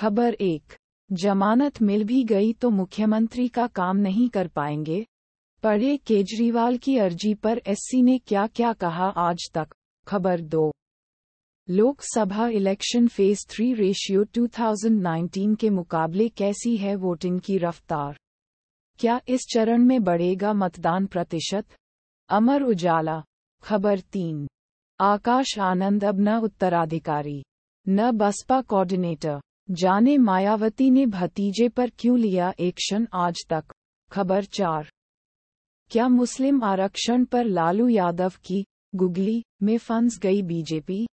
खबर एक जमानत मिल भी गई तो मुख्यमंत्री का काम नहीं कर पाएंगे पढ़े केजरीवाल की अर्जी पर एससी ने क्या क्या कहा आज तक खबर दो Lok Sabha election phase three ratio 2019 के मुकाबले कैसी है वोटिंग की रफ्तार क्या इस चरण में बढ़ेगा मतदान प्रतिशत अमर उजाला खबर तीन आकाश आनंद अब न उत्तराधिकारी न बसपा कोऑर्डिनेटर जाने मायावती ने भतीजे पर क्यों लिया एक्शन आज तक खबर चार क्या मुस्लिम आरक्षण पर लालू यादव की गुगली में फंस गई बीजेपी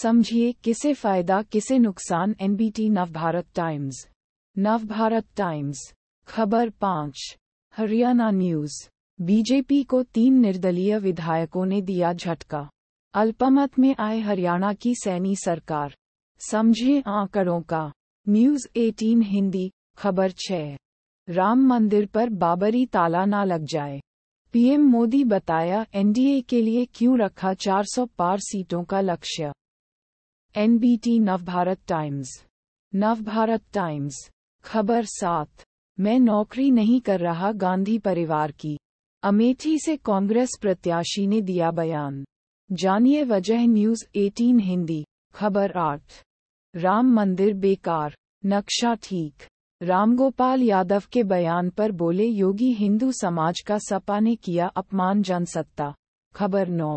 समझिए किसे फायदा किसे नुकसान NBT Navbharat Times Navbharat Times खबर पांच हरियाणा न्यूज बीजेपी को तीन निर्दलीय विधायकों ने दिया झटका अल्पमत में आए हरियाणा की सैनी सरकार समझे आंकड़ों का न्यूज 18 हिंदी खबर छः राम मंदिर पर बाबरी ताला ना लग जाए पीएम मोदी बताया एनडीए के लिए क्यों रखा 400 पार सीटों का लक्ष्य NBT Navbharat Times Navbharat Times खबर सात मैं नौकरी नहीं कर रहा गांधी परिवार की अमेठी से कांग्रेस प्रत्याशी ने दिया बयान जानिए वजह न्यूज 18 हिंदी खबर आठ राम मंदिर बेकार नक्शा ठीक रामगोपाल यादव के बयान पर बोले योगी हिंदू समाज का सपा ने किया अपमान जनसत्ता खबर नौ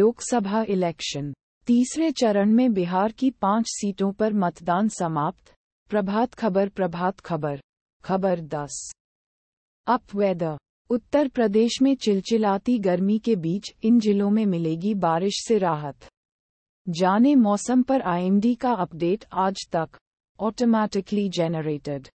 लोकसभा इलेक्शन तीसरे चरण में बिहार की पांच सीटों पर मतदान समाप्त प्रभात खबर प्रभात खबर खबर दस अप वेदर उत्तर प्रदेश में चिलचिलाती गर्मी के बीच इन जिलों में मिलेगी बारिश से राहत जाने मौसम पर आईएमडी का अपडेट आज तक ऑटोमेटिकली जनरेटेड